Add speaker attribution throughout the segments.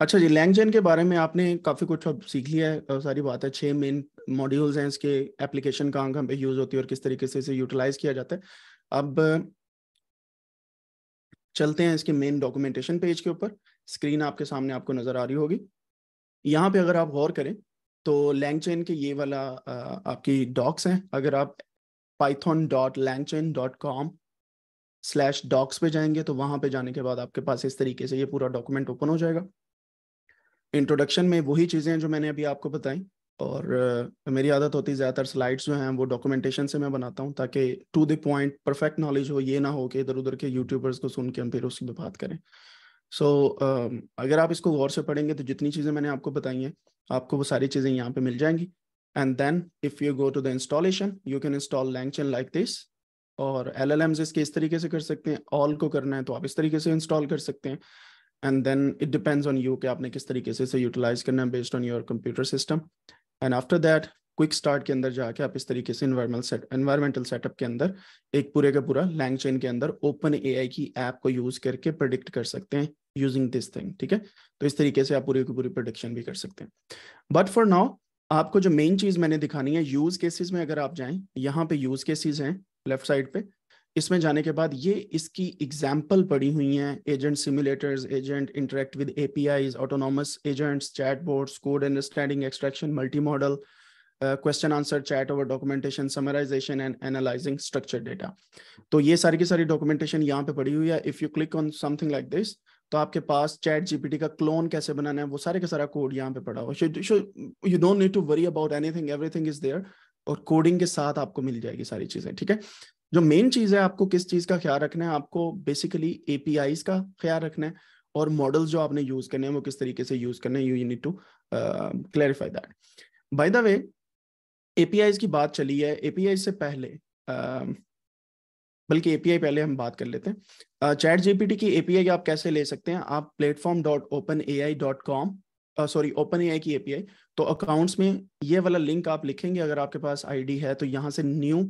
Speaker 1: अच्छा जी लैंगजेन के बारे में आपने काफ़ी कुछ अब सीख लिया है सारी बात है छः मेन मॉड्यूल्स हैं इसके एप्लीकेशन कहाँ कहाँ पे यूज़ होती है और किस तरीके से इसे यूटिलाइज किया जाता है अब चलते हैं इसके मेन डॉक्यूमेंटेशन पेज के ऊपर स्क्रीन आपके सामने आपको नज़र आ रही होगी यहाँ पे अगर आप गौर करें तो लैंगचेन के ये वाला आपकी डॉक्स हैं अगर आप Python dot LangChain dot com slash docs पे जाएंगे तो वहाँ पे जाने के बाद आपके पास इस तरीके से ये पूरा डॉक्यूमेंट ओपन हो जाएगा इंट्रोडक्शन में वही चीज़ें हैं जो मैंने अभी आपको बताई और uh, मेरी आदत होती है ज़्यादातर स्लाइड्स जो हैं वो डॉक्यूमेंटेशन से मैं बनाता हूँ ताकि to the point perfect knowledge हो ये ना हो कि इधर उधर के यूट्यूबर्स को सुन के हम फिर उसकी बात करें सो so, uh, अगर आप इसको गौर से पढ़ेंगे तो जितनी चीज़ें मैंने आपको बताई हैं आपको वो सारी चीज़ें यहाँ पे मिल जाएंगी and then if you go to the installation you can install LangChain like this और एल एल इसके इस तरीके से कर सकते हैं ऑल को करना है तो आप इस तरीके से इंस्टॉल कर सकते हैं and then it depends on you कि आपने किस तरीके से इसे यूटिलाइज करना है based on your computer system and after that quick start के अंदर जाके आप इस तरीके से इन्वायरमेंटल सेटअप के अंदर एक पूरे का पूरा लैंग चेन के अंदर ओपन ए की ऐप को यूज करके प्रडिक्ट कर सकते हैं यूजिंग दिस थिंग ठीक है तो इस तरीके से आप पूरी की पूरी प्रोडिक्शन भी कर सकते हैं बट फॉर नाउ आपको जो मेन चीज मैंने दिखानी है यूज केसेस में अगर आप जाएं यहाँ पे यूज केसेस हैं लेफ्ट साइड पे इसमें जाने के बाद ये इसकी एग्जाम्पल पड़ी हुई हैं agent simulators agent interact with APIs autonomous agents chatbots code understanding extraction multimodal question answer chat over documentation summarization and analyzing structure data तो ये सारी की सारी डॉक्यूमेंटेशन यहाँ पे पड़ी हुई है if you click on something like this तो आपके पास चैट जीपीटी का क्लोन कैसे बनाना है वो सारे का सारा कोड यहाँ पे पड़ा हुआ you don't need to worry about anything everything is there और कोडिंग के साथ आपको मिल जाएगी सारी चीजें ठीक है जो मेन चीज है आपको किस चीज का ख्याल रखना है आपको बेसिकली एपीआई का ख्याल रखना है और मॉडल्स जो आपने यूज करने हैं वो किस तरीके से यूज करने हैं you need to clarify that by the way API की बात चली है एपीआई से पहले uh, बल्कि एपीआई पहले हम बात कर लेते हैं चैट uh, जीपीटी की एपीआई आप कैसे ले सकते हैं आप platform dot open A I dot com sorry open A की एपीआई तो अकाउंट्स में ये वाला लिंक आप लिखेंगे अगर आपके पास आईडी है तो यहाँ से न्यू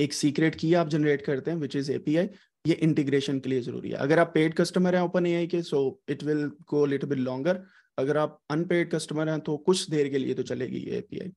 Speaker 1: एक सीक्रेट की आप जनरेट करते हैं विच इज एपीआई ये इंटीग्रेशन के लिए जरूरी है अगर आप पेड कस्टमर हैं ओपन एआई के so it will go little bit longer अगर आप अनपेड कस्टमर हैं तो कुछ देर के लिए तो चलेगी ये API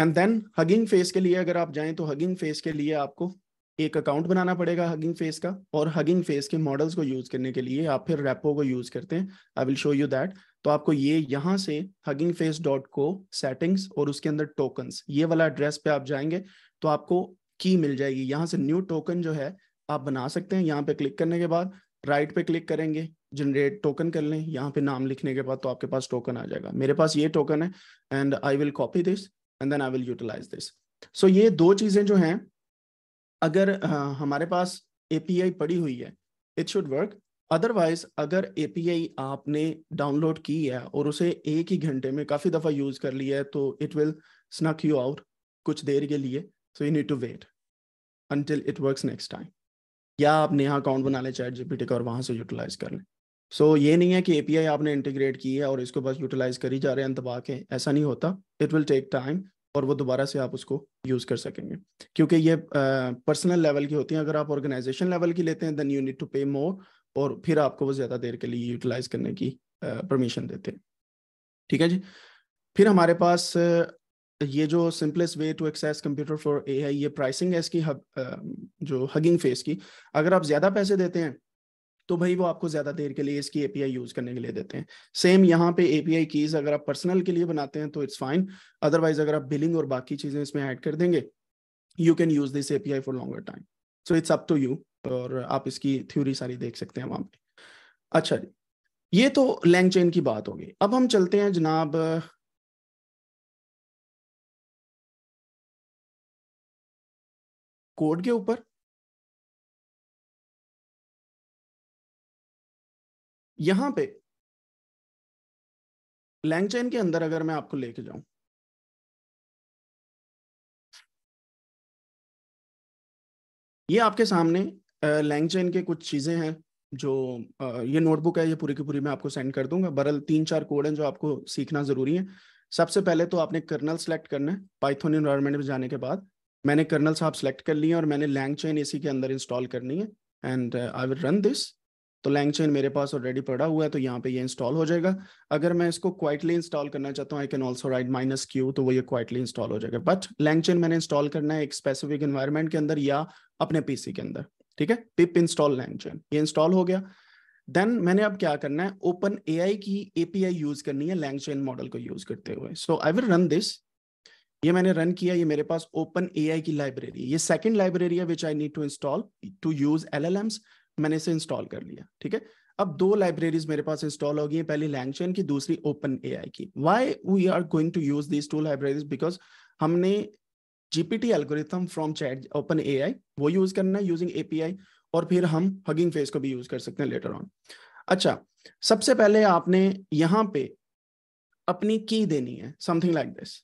Speaker 1: and then Hugging Face के लिए अगर आप जाएं तो हगिंग फेस के लिए आपको एक अकाउंट बनाना पड़ेगा हगिंग फेस का और हगिंग फेस के मॉडल्स को यूज करने के लिए आप फिर रेपो को यूज करते हैं I will show you that तो आपको ये यहाँ से Hugging Face dot co settings और उसके अंदर टोकन ये वाला एड्रेस पे आप जाएंगे तो आपको की मिल जाएगी यहाँ से न्यू टोकन जो है आप बना सकते हैं यहाँ पे क्लिक करने के बाद राइट पे क्लिक करेंगे जनरेट टोकन कर लें यहाँ पे नाम लिखने के बाद तो आपके पास टोकन आ जाएगा मेरे पास ये टोकन है and I will copy this and then I will utilize this so ये दो चीजें जो हैं अगर हमारे पास एपीआई पड़ी हुई है इट शुड वर्क अदरवाइज अगर आई आपने डाउनलोड की है और उसे एक ही घंटे में काफ़ी दफ़ा यूज़ कर लिया है तो it will snuck you out कुछ देर के लिए so you need to wait until it works next time या आप नया अकाउंट बना लें चैट जीपीटी का और वहां से यूटिलाइज कर लें सो so, ये नहीं है कि आई आपने इंटीग्रेट की है और इसको बस यूटिलाइज करी जा रहे हैं दबा के ऐसा नहीं होता इट विल टेक टाइम और वो दोबारा से आप उसको यूज़ कर सकेंगे क्योंकि ये पर्सनल uh, लेवल की होती है अगर आप ऑर्गेनाइजेशन लेवल की लेते हैं देन यू नीड टू पे मोर और फिर आपको वो ज़्यादा देर के लिए यूटिलाइज करने की परमिशन देते हैं ठीक है जी फिर हमारे पास ये जो simplest way to access computer for A I ये प्राइसिंग है इसकी हग, जो हगिंग फेस की अगर आप ज़्यादा पैसे देते हैं तो भाई वो आपको ज़्यादा देर के लिए इसकी एपीआई यूज़ करने के लिए देते हैं सेम यहाँ पे एपीआई कीज़ अगर आप पर्सनल के लिए बनाते हैं तो इट्स फाइन अदरवाइज अगर आप बिलिंग और बाकी चीज़ें इसमें ऐड कर देंगे you can use this API for longer time so it's up to you और आप इसकी थ्योरी सारी देख सकते हैं वहां पे
Speaker 2: अच्छा जी ये तो लैंग चेन की बात होगी अब हम चलते हैं जनाब कोड के ऊपर यहां पे लैंग चेन के अंदर अगर मैं आपको लेके जाऊं ये आपके सामने चेन के कुछ चीज़ें हैं जो ये
Speaker 1: नोटबुक है ये पूरी की पूरी मैं आपको सेंड कर दूंगा बरल तीन चार कोड हैं जो आपको सीखना ज़रूरी है सबसे पहले तो आपने कर्नल सेलेक्ट करना है पाइथन इन्वायरमेंट में जाने के बाद मैंने कर्नल साहब सेलेक्ट कर लिए और मैंने लैंग चेन इसी के अंदर इंस्टॉल करनी है and I will run this तो लैंग चेन मेरे पास ऑलरेडी पड़ा हुआ है तो यहाँ पे ये इंस्टॉल हो जाएगा अगर मैं इसको क्वाइटली इंस्टॉल करना चाहता हूँ I can also write minus q तो वो ये क्वाइटली इंस्टॉल हो जाएगा बट लैंग चेन मैंने इंस्टॉल करना है एक स्पेसिफिक इन्वायरमेंट के अंदर या अपने पीसी के अंदर ठीक है पिप इंस्टॉल लैंगचेन ये इंस्टॉल हो गया देन मैंने अब क्या करना है ओपन ए की एपीआई यूज करनी है लैंगचेन मॉडल को यूज करते हुए so I will run this ये मैंने रन किया ये मेरे पास ओपन ए की लाइब्रेरी ये सेकेंड लाइब्रेरी है which I need to install to use L मैंने इसे इंस्टॉल कर लिया ठीक है अब दो लाइब्रेरीज मेरे पास इंस्टॉल हो गई है पहली लैंगचेन की दूसरी ओपन ए की why we are going to use these two libraries because हमने GPT algorithm from chat OpenAI वो यूज करना है यूजिंग एपीआई और फिर हम हगिंग फेस को भी यूज कर सकते हैं लेटर ऑन अच्छा सबसे पहले आपने यहाँ पे अपनी की देनी है समथिंग लाइक दिस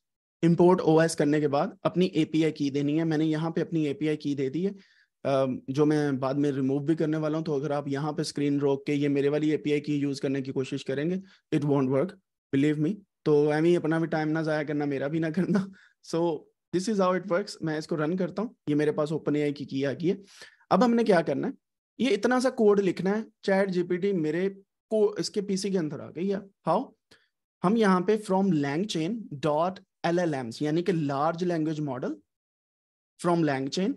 Speaker 1: इम्पोर्ट ओ करने के बाद अपनी एपीआई की देनी है मैंने यहाँ पे अपनी एपीआई की दे दी है जो मैं बाद में रिमूव भी करने वाला हूँ तो अगर आप यहाँ पे स्क्रीन रोक के ये मेरे वाली एपीआई की यूज करने की कोशिश करेंगे it won't work believe me तो आई मीन अपना भी टाइम ना ज़ाया करना मेरा भी ना करना so so, this is how it works मैं इसको रन करता हूँ ये मेरे पास ओपन ए की की आ गई है अब हमने क्या करना है ये इतना सा कोड लिखना है चैट जीपीटी मेरे को इसके पीसी के अंदर आ गई है हाउ हम यहाँ पे from LangChain dot L L Ms यानी कि large language model from LangChain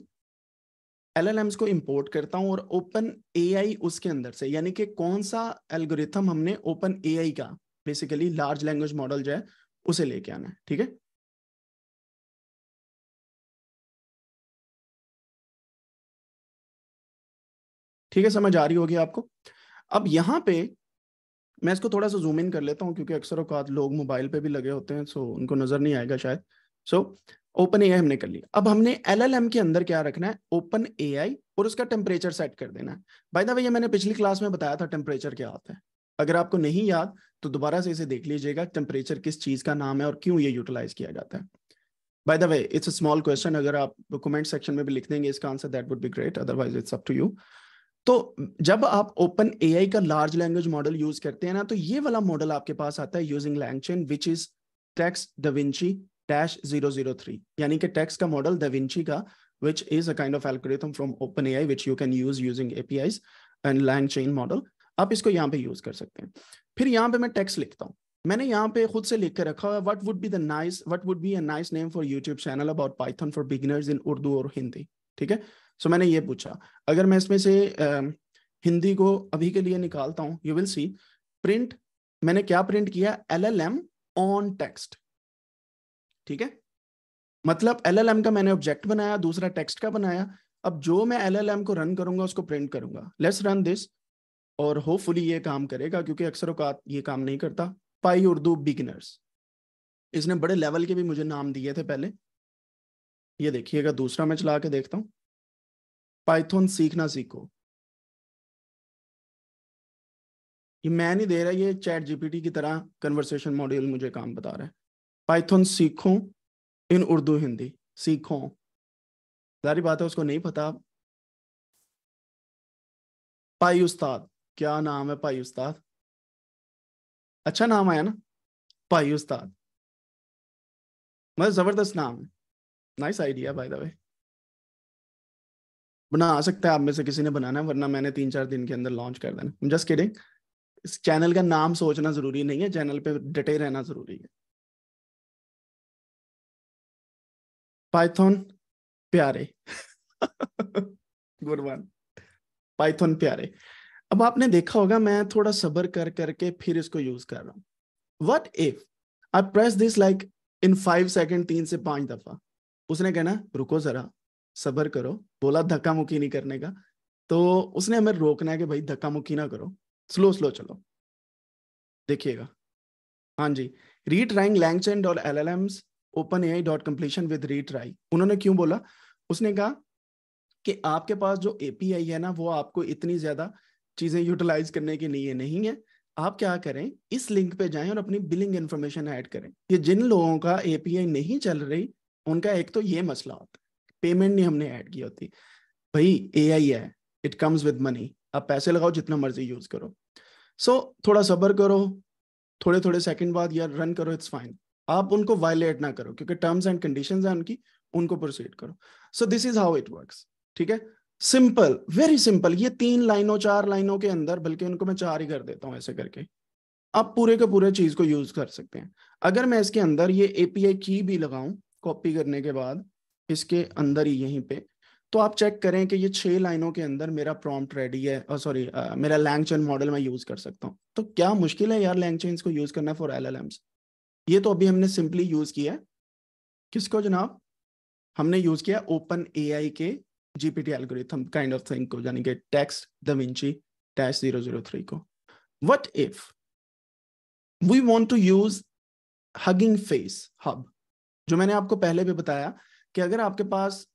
Speaker 1: L L Ms को इम्पोर्ट करता हूँ और ओपन ए आई उसके अंदर से यानी कि कौन सा एल्गोरिथम हमने ओपन ए आई का बेसिकली लार्ज लैंग्वेज मॉडल जो है उसे लेके आना
Speaker 3: है
Speaker 2: ठीक है ठीक है समझ आ रही होगी आपको अब यहाँ पे
Speaker 1: मैं इसको थोड़ा सा जूम इन कर लेता हूँ क्योंकि अक्सर अवकात लोग मोबाइल पे भी लगे होते हैं सो उनको नजर नहीं आएगा शायद सो ओपन ए हमने कर लिया अब हमने एल के अंदर क्या रखना है ओपन ए और उसका टेम्परेचर सेट कर देना है बाई द वे मैंने पिछली क्लास में बताया था टेम्परेचर क्या होता है अगर आपको नहीं याद तो दोबारा से इसे देख लीजिएगा टेम्परेचर किस चीज का नाम है और क्यों ये यूटिलाइज किया जाता है by the way it's a small question अगर आप कमेंट सेक्शन में भी लिख देंगे इसका answer that would be great otherwise it's up to you तो जब आप ओपन ए का लार्ज लैंग्वेज मॉडल यूज करते हैं ना तो ये वाला मॉडल आपके पास आता है using LangChain which is text davinci dash zero zero three यानी कि टेक्स का मॉडल दिंची का which which is a from open A OpenAI which you can use using API and LangChain model आप इसको यहाँ पे use कर सकते हैं फिर यहाँ पे मैं टेक्स लिखता हूँ मैंने यहाँ पे खुद से लिख के रखा हुआ what would be the nice what would be a nice name for YouTube channel about Python for beginners in Urdu और हिंदी ठीक है सो मैंने ये पूछा अगर मैं इसमें से हिंदी को अभी के लिए निकालता हूं यू विल सी प्रिंट मैंने क्या प्रिंट किया L L M on text ठीक है मतलब एल एल एम का मैंने ऑब्जेक्ट बनाया दूसरा टेक्स्ट का बनाया अब जो मैं एल एल एम को रन करूंगा उसको प्रिंट करूंगा लेट्स रन दिस और होपफुली ये काम करेगा क्योंकि अक्सर अवकात ये काम नहीं करता पाई उर्दू बिगिनर्स इसने बड़े लेवल के भी मुझे नाम दिए थे पहले ये देखिएगा दूसरा मैं चला के देखता हूँ
Speaker 3: पाइथन सीखना सीखो
Speaker 1: ये मैं नहीं दे रहा ये चैट जीपीटी की तरह कन्वर्सेशन मॉड्यूल मुझे काम बता रहा है पाइथन सीखो इन उर्दू हिंदी सीखो सारी बात है उसको नहीं
Speaker 3: पता
Speaker 2: पाई उस्ताद क्या नाम है पाई उस्ताद अच्छा नाम आया ना पाई उस्ताद मतलब जबरदस्त नाम है nice idea by the way
Speaker 1: बना आ सकता है आप में से किसी ने बनाना है वरना मैंने तीन चार दिन के अंदर लॉन्च कर देना जस्ट किडिंग इस चैनल का नाम सोचना जरूरी नहीं है चैनल पे डटे रहना जरूरी है
Speaker 3: पाइथन प्यारे
Speaker 1: गुड वन पाइथन प्यारे अब आपने देखा होगा मैं थोड़ा सबर कर करके फिर इसको यूज कर रहा हूँ what if I press this like in five second तीन से पांच दफा उसने कहना रुको जरा सबर करो बोला धक्का मुक्की नहीं करने का तो उसने हमें रोकना है कि भाई धक्का मुक्की ना करो स्लो स्लो चलो देखिएगा हाँ जी राइंग लैंगचेंड और L L Ms open A I dot completion with retry उन्होंने क्यों बोला उसने कहा कि आपके पास जो एपीआई है ना वो आपको इतनी ज्यादा चीजें यूटिलाइज करने के लिए नहीं है आप क्या करें इस लिंक पे जाएं और अपनी बिलिंग इन्फॉर्मेशन ऐड करें ये जिन लोगों का एपीआई नहीं चल रही उनका एक तो ये मसला होता है पेमेंट नहीं हमने ऐड की होती भाई ए आई है इट कम्स विद मनी आप पैसे लगाओ जितना मर्जी यूज करो सो so, थोड़ा सब्र करो थोड़े थोड़े सेकंड बाद यार रन करो इट्स फाइन आप उनको वायलेट ना करो क्योंकि टर्म्स एंड कंडीशन है उनकी उनको प्रोसीड करो so this is how it work ठीक है सिंपल वेरी सिंपल ये तीन लाइनों चार लाइनों के अंदर बल्कि उनको मैं चार ही कर देता हूँ ऐसे करके आप पूरे के पूरे चीज को यूज कर सकते हैं अगर मैं इसके अंदर ये एपीआई की भी लगाऊं कॉपी करने के बाद इसके अंदर ही यहीं पे तो आप चेक करें कि ये छह लाइनों के अंदर मेरा प्रॉम्प्ट रेडी है सॉरी मेरा लैंगचेन मॉडल मैं यूज कर सकता हूँ तो क्या मुश्किल है यार लैंगचेन को यूज करना फॉर एल ये तो अभी हमने सिंपली यूज किया है किसको जनाब हमने यूज किया ओपन ए के GPT algorithm kind of thing को यानी कि text davinci text zero zero three को what if we want to use Hugging Face Hub जो मैंने आपको पहले भी बताया कि अगर आपके पास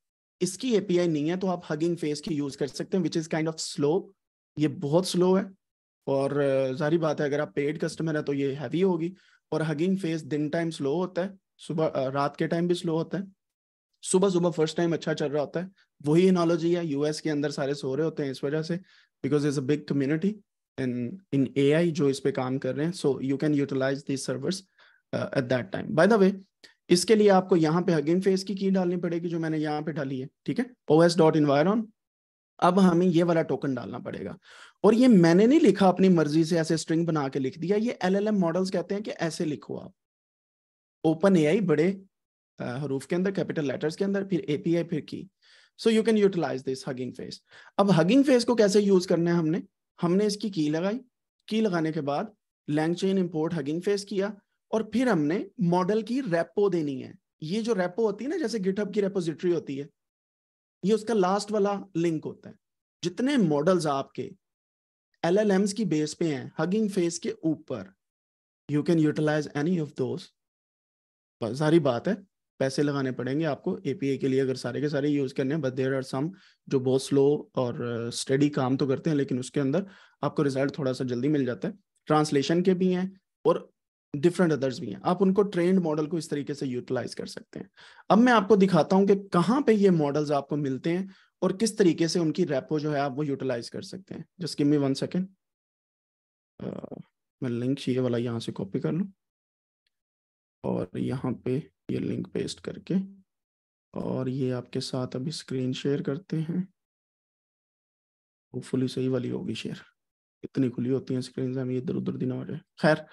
Speaker 1: इसकी एपीआई नहीं है तो आप हगिंग फेस की यूज कर सकते हैं which is kind of slow ये बहुत स्लो है और जारी बात है अगर आप पेड कस्टमर है तो ये हैवी होगी और हगिंग फेस दिन टाइम स्लो होता है सुबह रात के टाइम भी स्लो होता है सुबह सुबह फर्स्ट टाइम अच्छा चल रहा होता है वही इनोलॉजी है यूएस के अंदर सारे सो रहे होते हैं इस वजह से because is a big community in in AI जो इस पे काम कर रहे हैं so you can utilize this servers at that time by the way इसके लिए आपको यहाँ पे हगिंग फेस की की डालनी पड़ेगी जो मैंने यहाँ पे डाली है ठीक है ओएस डॉट इन्वायरॉन अब हमें ये वाला टोकन डालना पड़ेगा और ये मैंने नहीं लिखा अपनी मर्जी से ऐसे स्ट्रिंग बना के लिख दिया ये एल मॉडल्स कहते हैं कि ऐसे लिखो आप ओपन ए बड़े हरूफ के अंदर कैपिटल लेटर्स के अंदर फिर एपीआई फिर key so you can utilize this Hugging Face अब हगिंग फेस को कैसे यूज करना है हमने हमने इसकी की लगाई की लगाने के बाद LangChain import Hugging Face किया और फिर हमने मॉडल की रेपो देनी है ये जो रेपो होती है ना जैसे गिटहब की रेपोजिटरी होती है ये उसका लास्ट वाला लिंक होता है जितने मॉडल्स आपके एल की बेस पे हैं हगिंग फेस के ऊपर you can utilize any of दोस्त सारी बात है पैसे लगाने पड़ेंगे आपको एपीए के लिए अगर सारे के सारे यूज करने हैं बट देर आर सम जो बहुत स्लो और स्टडी uh, काम तो करते हैं लेकिन उसके अंदर आपको रिजल्ट थोड़ा सा जल्दी मिल जाता है ट्रांसलेशन के भी हैं और डिफरेंट अदर्स भी हैं आप उनको ट्रेंड मॉडल को इस तरीके से यूटिलाइज कर सकते हैं अब मैं आपको दिखाता हूं कि कहाँ पे ये मॉडल्स आपको मिलते हैं और किस तरीके से उनकी रेपो जो है आप वो यूटिलाइज कर सकते हैं just give me one second मैं लिंक ये वाला यहाँ से कॉपी कर लूँ और यहाँ पे ये लिंक पेस्ट करके और ये आपके साथ अभी स्क्रीन शेयर करते हैं होपफुली सही वाली होगी शेयर इतनी खुली होती हैं स्क्रीन हमें इधर उधर दिन हो जाए खैर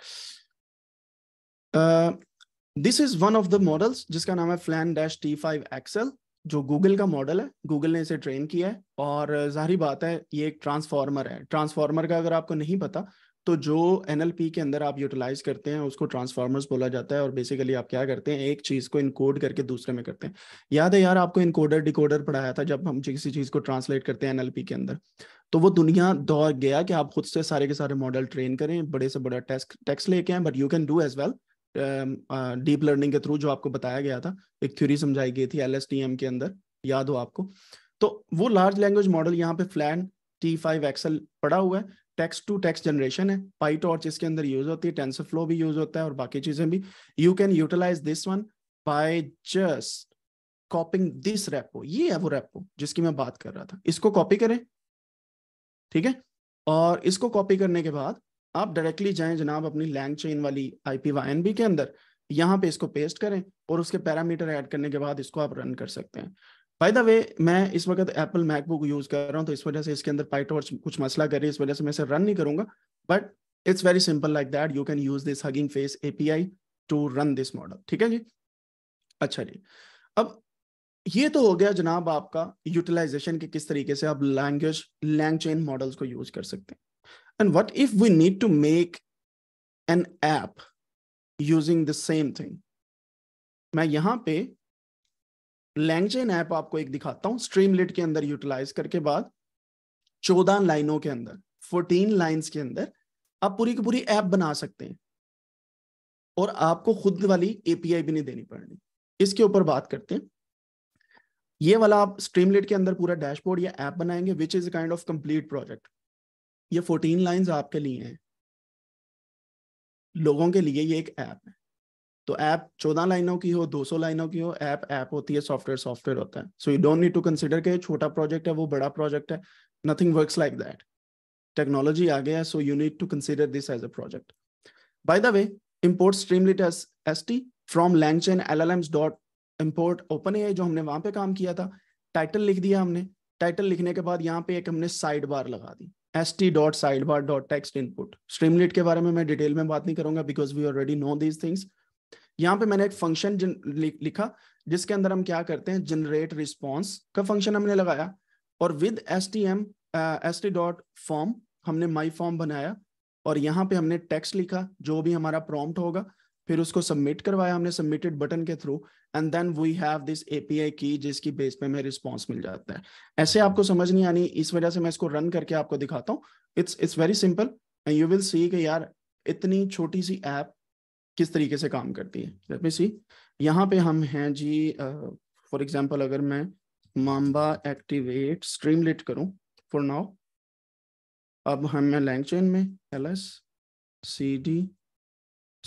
Speaker 1: this is one of the models जिसका नाम है Flan dash T five XL जो गूगल का मॉडल है गूगल ने इसे ट्रेन किया है और uh, जाहिर बात है ये एक ट्रांसफार्मर है ट्रांसफार्मर का अगर आपको नहीं पता तो जो एन के अंदर आप यूटिलाइज करते हैं उसको ट्रांसफार्मर बोला जाता है और बेसिकली आप क्या करते हैं एक चीज़ को इनकोड करके दूसरे में करते हैं याद है यार आपको इनकोडर डिकोडर पढ़ाया था जब हम किसी चीज़ को ट्रांसलेट करते हैं एन के अंदर तो वो दुनिया दौर गया कि आप खुद से सारे के सारे मॉडल ट्रेन करें बड़े से बड़ा टेस्ट टेक्स लेके आए but you can do as well deep learning के थ्रू जो आपको बताया गया था एक थ्योरी समझाई गई थी एल के अंदर याद हो आपको तो वो लार्ज लैंग्वेज मॉडल यहाँ पे फ्लैन टी फाइव एक्सल पड़ा हुआ है टेक्स्ट टू टेक्स्ट जनरेशन है पाई टॉर्च इसके अंदर यूज होती है टेंसर फ्लो भी यूज होता है और बाकी चीजें भी you can utilize this one by just copying this repo ये है वो रेपो जिसकी मैं बात कर रहा था इसको कॉपी करें ठीक है और इसको कॉपी करने के बाद आप डायरेक्टली जाए जनाब अपनी लैंग चेन वाली आई पी के अंदर यहाँ पे इसको पेस्ट करें और उसके पैरामीटर ऐड करने के बाद इसको आप रन कर सकते हैं बाय द वे मैं इस वक्त एप्पल मैकबुक यूज कर रहा हूँ तो इस वजह से इसके अंदर पाइटॉर्च कुछ मसला कर रही है इस वजह से मैं इसे रन नहीं करूंगा but it's very simple like that you can use this Hugging Face API to run this model ठीक है जी अच्छा जी अब ये तो हो गया जनाब आपका यूटिलाइजेशन के किस तरीके से आप लैंग्वेज लैंग चेन मॉडल्स को यूज कर सकते हैं And what if we need to make an app using the same thing? मैं यहां पे लैंगजेन ऐप आपको एक दिखाता हूं स्ट्रीमलेट के अंदर यूटिलाइज करके बाद चौदह लाइनों के अंदर फोर्टीन लाइन के अंदर आप पूरी की पूरी ऐप बना सकते हैं और आपको खुद वाली एपीआई भी नहीं देनी पड़नी इसके ऊपर बात करते हैं ये वाला आप स्ट्रीमलेट के अंदर पूरा डैशबोर्ड या ऐप बनाएंगे which is kind of complete project ये फोर्टीन लाइंस आपके लिए हैं लोगों के लिए ये एक ऐप है तो ऐप चौदह लाइनों की हो दो सौ लाइनों की हो ऐप ऐप होती है सॉफ्टवेयर सॉफ्टवेयर होता है so you don't need to consider के छोटा प्रोजेक्ट है वो बड़ा प्रोजेक्ट है nothing work like that technology आ गया so you need to consider this as a project by the way import import streamlit as st L L Ms dot import open ai जो हमने वहां पे काम किया था टाइटल लिख दिया हमने टाइटल लिखने के बाद यहाँ पे एक हमने साइड बार लगा दी S T dot sidebar dot text input Streamlit के बारे में मैं डिटेल में बात नहीं करूंगा because we already know these things यहाँ पे मैंने एक फंक्शन लिखा जिसके अंदर हम क्या करते हैं जनरेट रिस्पॉन्स का फंक्शन हमने लगाया और with S T M S T dot form हमने माई फॉर्म बनाया और यहाँ पे हमने टेक्स्ट लिखा जो भी हमारा प्रॉम्प्ट होगा फिर उसको सबमिट करवाया हमने सबमिटेड बटन के through and then we have this API key जिसकी बेस पे हमें रिस्पॉन्स मिल जाता है ऐसे आपको समझ नहीं आनी इस वजह से मैं इसको रन करके आपको दिखाता हूँ it's it's very simple and you will see कि यार इतनी छोटी सी ऐप किस तरीके से काम करती है लेट मी सी यहाँ पे हम हैं जी फॉर uh, एग्जाम्पल अगर मैं माम्बा एक्टिवेट स्ट्रीम लिट करूँ फॉर नाउ अब हम मैं चेन में L S
Speaker 3: C D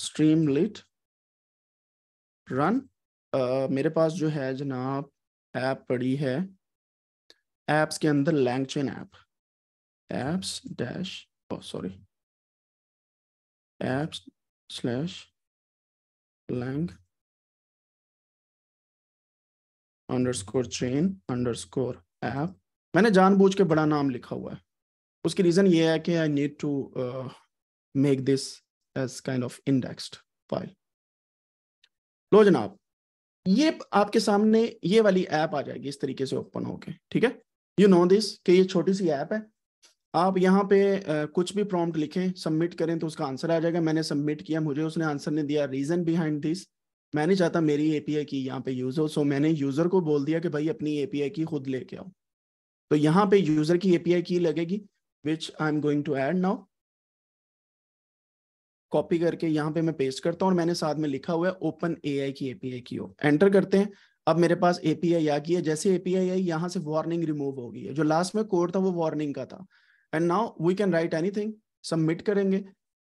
Speaker 3: Streamlit run
Speaker 1: मेरे पास जो है जनाब ऐप पड़ी है
Speaker 2: एप्स के अंदर LangChain app apps dash sorry apps slash lang underscore chain underscore app
Speaker 1: मैंने जानबूझ के बड़ा नाम लिखा हुआ है उसकी रीज़न ये है कि I need to make this as kind of indexed file लो जनाब ये आपके सामने ये वाली ऐप आ जाएगी इस तरीके से ओपन होके ठीक है यू नो दिस कि ये छोटी सी ऐप है आप यहाँ पे कुछ भी प्रॉम्प्ट लिखें सबमिट करें तो उसका आंसर आ जाएगा मैंने सबमिट किया मुझे उसने आंसर नहीं दिया रीजन बिहाइंड दिस मैं नहीं चाहता मेरी एपीआई की यहाँ पे यूज हो सो मैंने यूजर को बोल दिया कि भाई अपनी एपीआई की खुद लेके आओ तो यहाँ पे यूजर की एपीआई की लगेगी which I am going to add now copy करके यहाँ पे मैं पेस्ट करता हूँ और मैंने साथ में लिखा हुआ है ओपन ए की एपीआई की ओर एंटर करते हैं अब मेरे पास एपीआई आ गई है जैसे एपीआई आई यहाँ से वार्निंग रिमूव हो गई है जो लास्ट में कोड था वो वार्निंग का था and now we can write anything submit करेंगे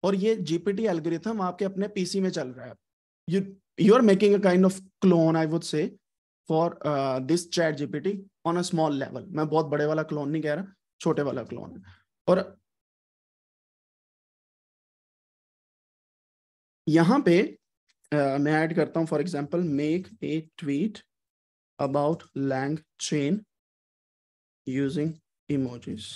Speaker 1: और ये जीपीटी एल्गोरिथम आपके अपने पीसी में चल रहा है you you are making a kind of clone I would say for this ChatGPT on a small level मैं बहुत बड़े वाला क्लोन नहीं कह रहा छोटे वाला क्लोन और
Speaker 3: यहां पे uh, मैं ऐड करता हूं for example
Speaker 2: make a tweet about LangChain using emojis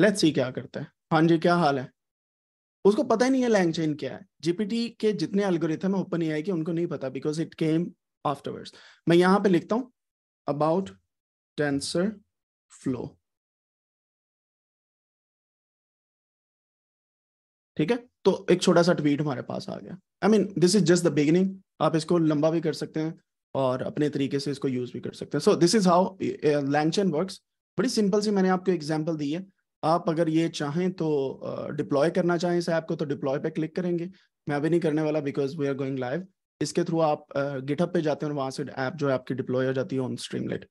Speaker 2: let's see क्या करता है हाँ जी क्या हाल है उसको पता ही नहीं है
Speaker 1: लैंग चेन क्या है जीपीटी के जितने एल्गोरिथम है ओपन ए के उनको नहीं पता बिकॉज इट केम आफ्टरवर्ड्स
Speaker 2: मैं यहां पे लिखता हूँ अबाउट टेंसर फ्लो ठीक है तो एक
Speaker 1: छोटा सा ट्वीट हमारे पास आ गया I mean this is just the beginning आप इसको लंबा भी कर सकते हैं और अपने तरीके से इसको यूज भी कर सकते हैं so this is how LangChain works बड़ी सिंपल सी मैंने आपको एग्जाम्पल दी है आप अगर ये चाहें तो डिप्लॉय uh, करना चाहें इस ऐप को तो डिप्लॉय पे क्लिक करेंगे मैं अभी नहीं करने वाला because we are going live इसके थ्रू आप गिटअप uh, पे जाते हैं और वहां से ऐप जो है आपकी डिप्लॉय हो जाती है ऑन स्ट्रीमलेट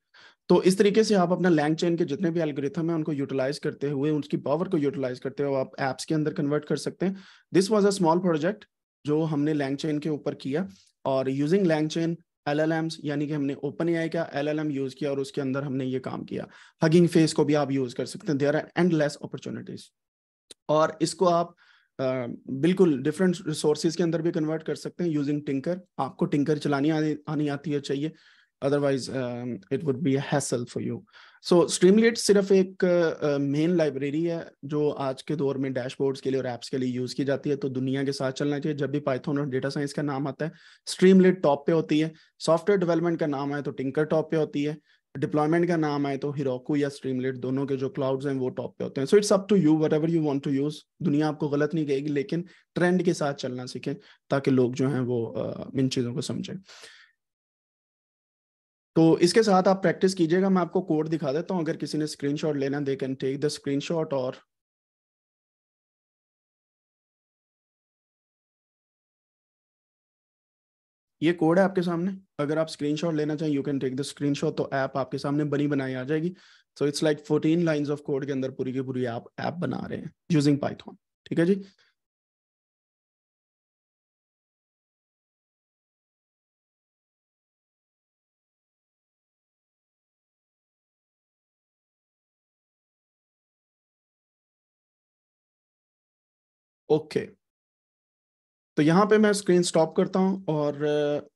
Speaker 1: तो इस तरीके से आप अपना लैंग चेन के जितने भी एल्गोरिथम है उनको यूटिलाइज करते हुए उसकी पावर को यूटिलाइज करते हुए आप एप्स के अंदर कन्वर्ट कर सकते हैं this was a small project जो हमने लैंग चेन के ऊपर किया और यूजिंग लैंग चेन एल यानी कि हमने ओपन ए आई का एल एल एम यूज किया और उसके अंदर हमने ये काम किया हगिंग फेस को भी आप यूज कर सकते हैं देर आर एंडलेस अपॉर्चुनिटीज और इसको आप आ, बिल्कुल डिफरेंट रिसोर्सेज के अंदर भी कन्वर्ट कर सकते हैं यूजिंग टिंकर आपको टिंकर चलानी आनी आती है चाहिए otherwise it would be hassle for you so Streamlit सिर्फ एक मेन uh, लाइब्रेरी है जो आज के दौर में डैशबोर्ड्स के लिए और ऐप्स के लिए यूज की जाती है तो दुनिया के साथ चलना चाहिए जब भी पाइथन और डेटा साइंस का नाम आता है स्ट्रीमलेट टॉप पे होती है सॉफ्टवेयर डेवलपमेंट का नाम आए तो टिंकर टॉप पे होती है डिप्लॉयमेंट का नाम आए तो हिरोकू या स्ट्रीमलेट दोनों के जो क्लाउड्स हैं वो टॉप पे होते हैं so it's up to you whatever you want to use दुनिया आपको गलत नहीं कहेगी लेकिन ट्रेंड के साथ चलना सीखें ताकि लोग जो हैं वो इन चीज़ों को समझें तो इसके साथ आप प्रैक्टिस कीजिएगा मैं आपको कोड दिखा देता हूं अगर किसी ने स्क्रीनशॉट लेना
Speaker 3: they
Speaker 2: can take the screenshot और ये कोड है आपके सामने अगर आप
Speaker 3: स्क्रीनशॉट
Speaker 1: लेना चाहें you can take the screenshot तो ऐप आपके सामने बनी बनाई आ जाएगी so it's like fourteen line
Speaker 2: of code के अंदर पूरी की पूरी आप ऐप बना रहे हैं यूजिंग पाइथॉन ठीक है जी ओके okay. तो यहां पे मैं स्क्रीन स्टॉप करता हूँ और